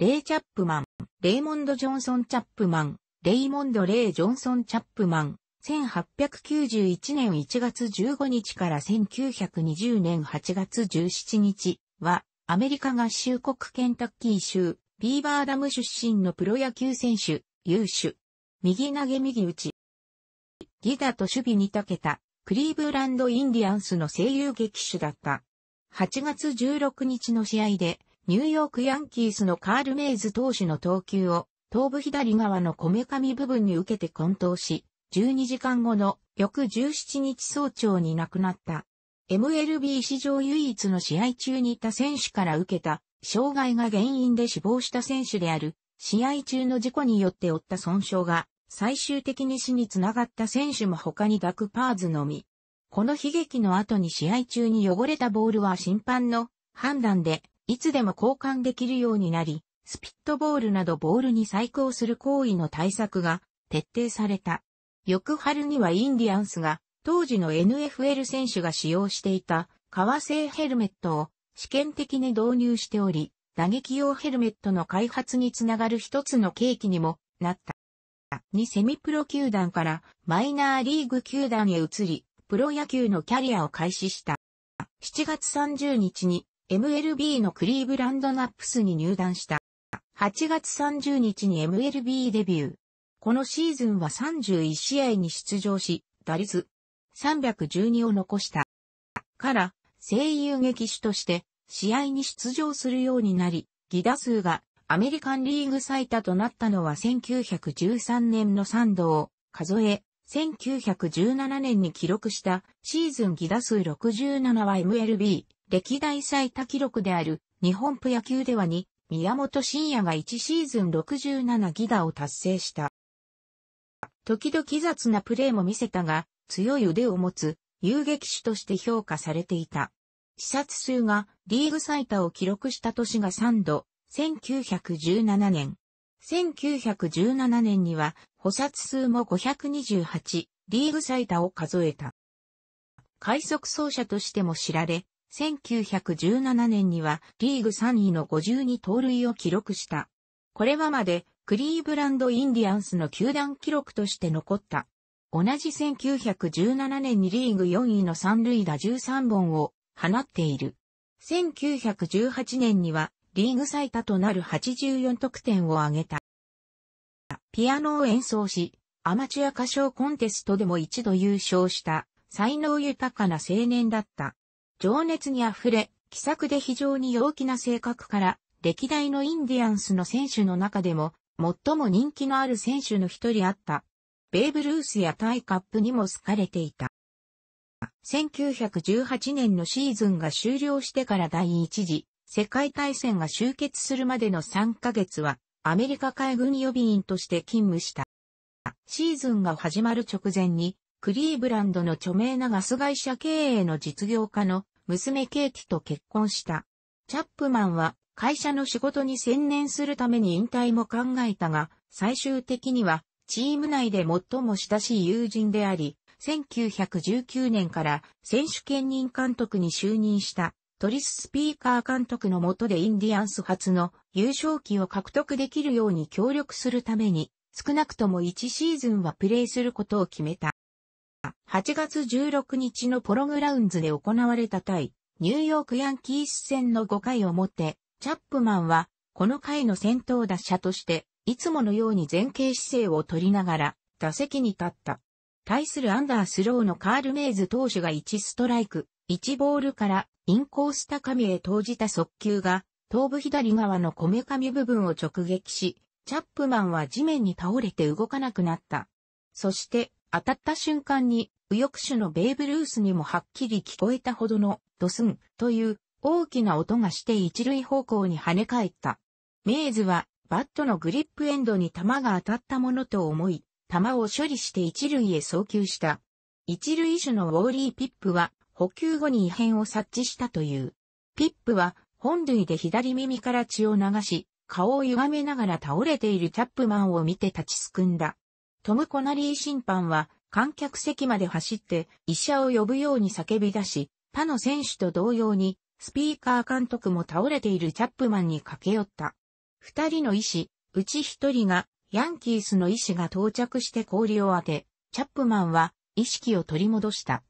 レイ・チャップマン、レイモンド・ジョンソン・チャップマン、レイモンド・レイ・ジョンソン・チャップマン、1891年1月15日から1920年8月17日は、アメリカ合衆国ケンタッキー州、ビーバーダム出身のプロ野球選手、優秀。右投げ右打ち。ギダと守備に長けた、クリーブランド・インディアンスの声優劇手だった。8月16日の試合で、ニューヨークヤンキースのカール・メイズ投手の投球を、頭部左側のこめかみ部分に受けて混沌し、12時間後の翌17日早朝に亡くなった。MLB 史上唯一の試合中にいた選手から受けた、障害が原因で死亡した選手である、試合中の事故によって負った損傷が、最終的に死につながった選手も他に抱クパーズのみ。この悲劇の後に試合中に汚れたボールは審判の判断でいつでも交換できるようになり、スピットボールなどボールに再興する行為の対策が徹底された。翌春にはインディアンスが当時の NFL 選手が使用していた革製ヘルメットを試験的に導入しており、打撃用ヘルメットの開発につながる一つの契機にもなった。2セミプロ球団からマイナーリーグ球団へ移り、プロ野球のキャリアを開始した。7月30日に MLB のクリーブランドナップスに入団した。8月30日に MLB デビュー。このシーズンは31試合に出場し、打率312を残した。から、声優劇手として試合に出場するようになり、ギ打数がアメリカンリーグ最多となったのは1913年の3度を数え、1917年に記録したシーズンギ打数67は MLB 歴代最多記録である日本プ野球ではに、宮本慎也が1シーズン67ギダを達成した。時々雑なプレーも見せたが、強い腕を持つ遊撃手として評価されていた。視察数がリーグ最多を記録した年が3度、1917年。1917年には、補殺数も528、リーグ最多を数えた。快速走者としても知られ、1917年にはリーグ3位の52盗塁を記録した。これはまでクリーブランド・インディアンスの球団記録として残った。同じ1917年にリーグ4位の三塁打13本を放っている。1918年にはリーグ最多となる84得点を挙げた。ピアノを演奏し、アマチュア歌唱コンテストでも一度優勝した才能豊かな青年だった。情熱に溢れ、気さくで非常に陽気な性格から、歴代のインディアンスの選手の中でも、最も人気のある選手の一人あった。ベーブ・ルースやタイカップにも好かれていた。1918年のシーズンが終了してから第一次世界大戦が終結するまでの3ヶ月はアメリカ海軍予備員として勤務した。シーズンが始まる直前にクリーブランドの著名なガス会社経営の実業家の娘ケイティと結婚した。チャップマンは会社の仕事に専念するために引退も考えたが、最終的にはチーム内で最も親しい友人であり、1919年から選手兼任監督に就任したトリス・スピーカー監督の下でインディアンス初の優勝旗を獲得できるように協力するために、少なくとも1シーズンはプレーすることを決めた。8月16日のポログラウンズで行われた対、ニューヨークヤンキース戦の5回表、チャップマンは、この回の先頭打者として、いつものように前傾姿勢を取りながら、打席に立った。対するアンダースローのカール・メイズ投手が1ストライク、1ボールからインコース高めへ投じた速球が、頭部左側のこめかみ部分を直撃し、チャップマンは地面に倒れて動かなくなった。そして、当たった瞬間に右翼手のベーブ・ルースにもはっきり聞こえたほどのドスンという大きな音がして一塁方向に跳ね返った。メイズはバットのグリップエンドに球が当たったものと思い、球を処理して一塁へ送球した。一塁手のウォーリー・ピップは補給後に異変を察知したという。ピップは本塁で左耳から血を流し、顔を歪めながら倒れているチャップマンを見て立ちすくんだ。トム・コナリー審判は観客席まで走って医者を呼ぶように叫び出し、他の選手と同様に、スピーカー監督も倒れているチャップマンに駆け寄った。二人の医師、うち一人が、ヤンキースの医師が到着して氷を当て、チャップマンは意識を取り戻した。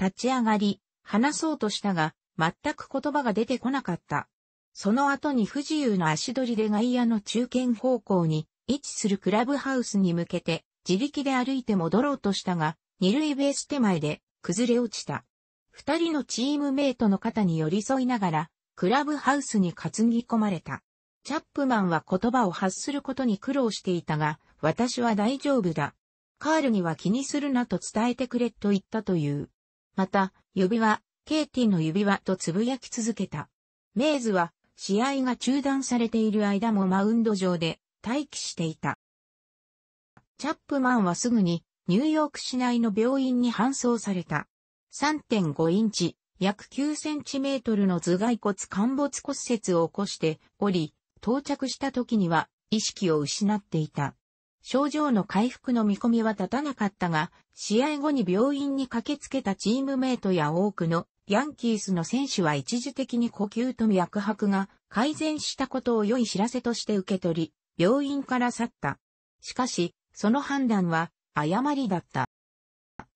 立ち上がり、話そうとしたが、全く言葉が出てこなかった。その後に不自由な足取りで外野の中堅方向に位置するクラブハウスに向けて自力で歩いて戻ろうとしたが、二塁ベース手前で崩れ落ちた。二人のチームメイトの肩に寄り添いながら、クラブハウスに担ぎ込まれた。チャップマンは言葉を発することに苦労していたが、私は大丈夫だ。カールには気にするなと伝えてくれと言ったという。また、指輪、ケイティの指輪とつぶやき続けた。メイズは、試合が中断されている間もマウンド上で待機していた。チャップマンはすぐにニューヨーク市内の病院に搬送された。3.5インチ、約9センチメートルの頭蓋骨陥没骨折を起こしており、到着した時には意識を失っていた。症状の回復の見込みは立たなかったが、試合後に病院に駆けつけたチームメイトや多くのヤンキースの選手は一時的に呼吸と脈拍が改善したことを良い知らせとして受け取り、病院から去った。しかし、その判断は誤りだった。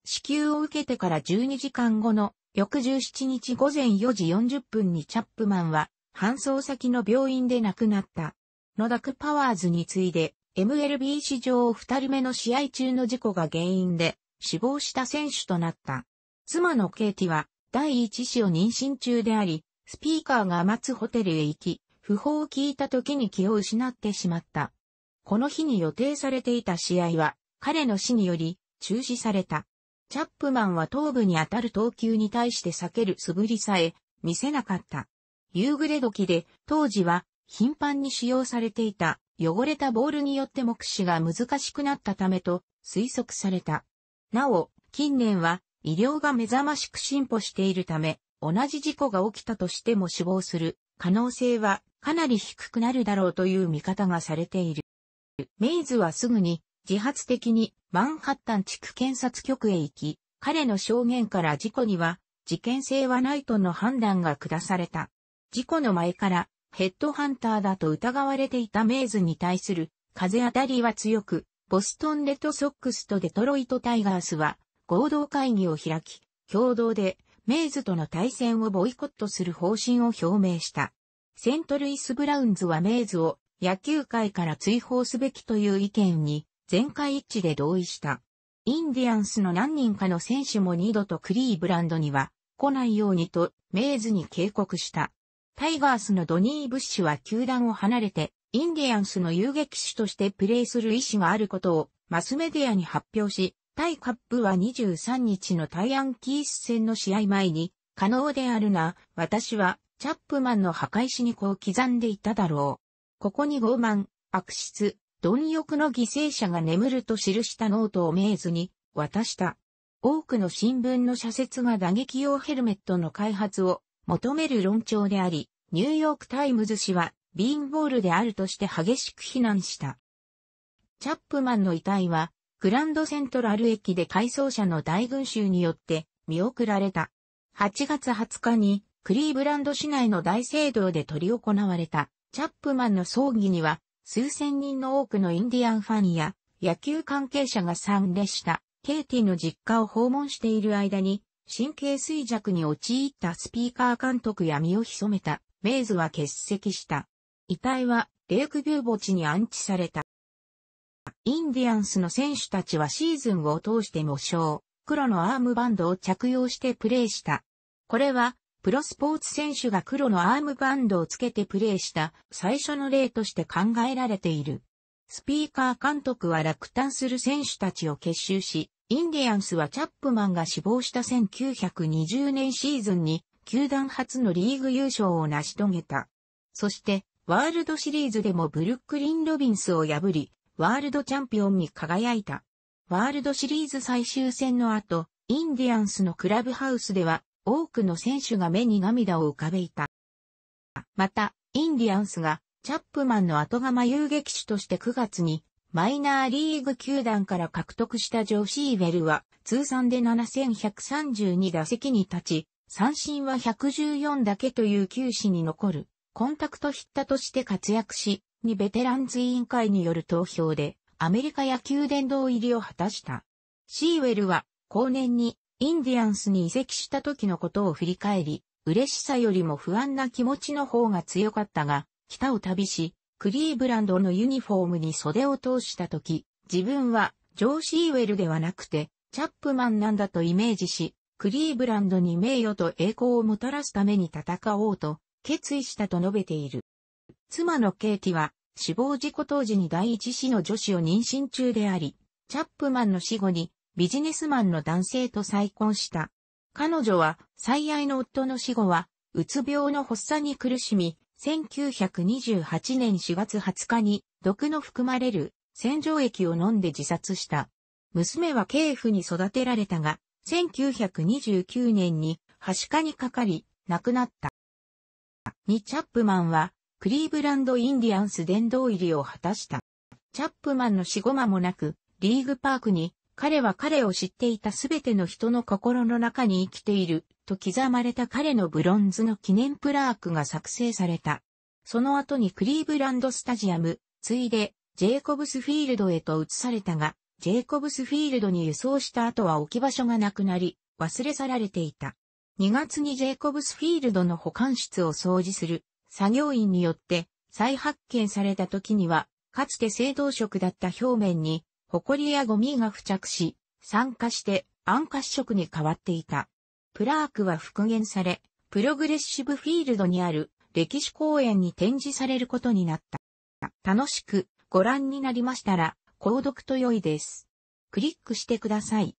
支給を受けてから12時間後の翌17日午前4時40分にチャップマンは搬送先の病院で亡くなった。野田区パワーズに次いで MLB 史上2人目の試合中の事故が原因で死亡した選手となった。妻のケイティは第一子を妊娠中であり、スピーカーが待つホテルへ行き、不法を聞いた時に気を失ってしまった。この日に予定されていた試合は、彼の死により、中止された。チャップマンは頭部に当たる投球に対して避ける素振りさえ見せなかった。夕暮れ時で当時は頻繁に使用されていた汚れたボールによって目視が難しくなったためと推測された。なお、近年は医療が目覚ましく進歩しているため、同じ事故が起きたとしても死亡する可能性はかなり低くなるだろうという見方がされている。メイズはすぐに自発的にマンハッタン地区検察局へ行き、彼の証言から事故には事件性はないとの判断が下された。事故の前からヘッドハンターだと疑われていたメイズに対する風当たりは強く、ボストンレッドソックスとデトロイトタイガースは合同会議を開き、共同でメイズとの対戦をボイコットする方針を表明した。セントルイス・ブラウンズはメイズを野球界から追放すべきという意見に全会一致で同意した。インディアンスの何人かの選手も二度とクリーブランドには来ないようにとメイズに警告した。タイガースのドニー・ブッシュは球団を離れてインディアンスの遊撃手としてプレーする意思があることをマスメディアに発表し、タイカップは23日のタイアンキース戦の試合前に可能であるな、私はチャップマンの墓石にこう刻んでいただろう。ここに傲慢、悪質、貪欲の犠牲者が眠ると記したノートをメイズに渡した。多くの新聞の社説が打撃用ヘルメットの開発を求める論調であり、ニューヨークタイムズ氏はビーンボールであるとして激しく非難した。チャップマンの遺体はグランドセントラル駅で改装車の大群衆によって見送られた。8月20日にクリーブランド市内の大聖堂で取り行われたチャップマンの葬儀には、数千人の多くのインディアンファンや野球関係者が参列した、ケイティの実家を訪問している間に、神経衰弱に陥ったスピーカー監督や身を潜めた、メイズは欠席した。遺体は、レイクビュー墓地に安置された。インディアンスの選手たちはシーズンを通して無償、黒のアームバンドを着用してプレーした。これは、プロスポーツ選手が黒のアームバンドをつけてプレーした最初の例として考えられている。スピーカー監督は落胆する選手たちを結集し、インディアンスはチャップマンが死亡した1920年シーズンに球団初のリーグ優勝を成し遂げた。そして、ワールドシリーズでもブルックリン・ロビンスを破り、ワールドチャンピオンに輝いた。ワールドシリーズ最終戦の後、インディアンスのクラブハウスでは、多くの選手が目に涙を浮かべいた。また、インディアンスがチャップマンの後釜遊撃手として9月にマイナーリーグ球団から獲得したジョシーベルは通算で7132打席に立ち、三振は114だけという球史に残るコンタクトヒッターとして活躍し、にベテランズ委員会による投票でアメリカ野球殿堂入りを果たした。シーウェルは後年にインディアンスに移籍した時のことを振り返り、嬉しさよりも不安な気持ちの方が強かったが、北を旅し、クリーブランドのユニフォームに袖を通した時、自分はジョー・シーウェルではなくて、チャップマンなんだとイメージし、クリーブランドに名誉と栄光をもたらすために戦おうと、決意したと述べている。妻のケイティは、死亡事故当時に第一子の女子を妊娠中であり、チャップマンの死後に、ビジネスマンの男性と再婚した。彼女は最愛の夫の死後は、うつ病の発作に苦しみ、1928年4月20日に毒の含まれる洗浄液を飲んで自殺した。娘は系譜に育てられたが、1929年にはしかにかかり、亡くなった。にチャップマンは、クリーブランド・インディアンス殿堂入りを果たした。チャップマンの死後間もなく、リーグパークに彼は彼を知っていたすべての人の心の中に生きている、と刻まれた彼のブロンズの記念プラークが作成された。その後にクリーブランドスタジアム、ついで、ジェイコブスフィールドへと移されたが、ジェイコブスフィールドに輸送した後は置き場所がなくなり、忘れ去られていた。2月にジェイコブスフィールドの保管室を掃除する作業員によって再発見された時には、かつて青銅色だった表面に埃やゴミが付着し、酸化して暗褐色に変わっていた。プラークは復元され、プログレッシブフィールドにある歴史公園に展示されることになった。楽しくご覧になりましたら、購読と良いです。クリックしてください。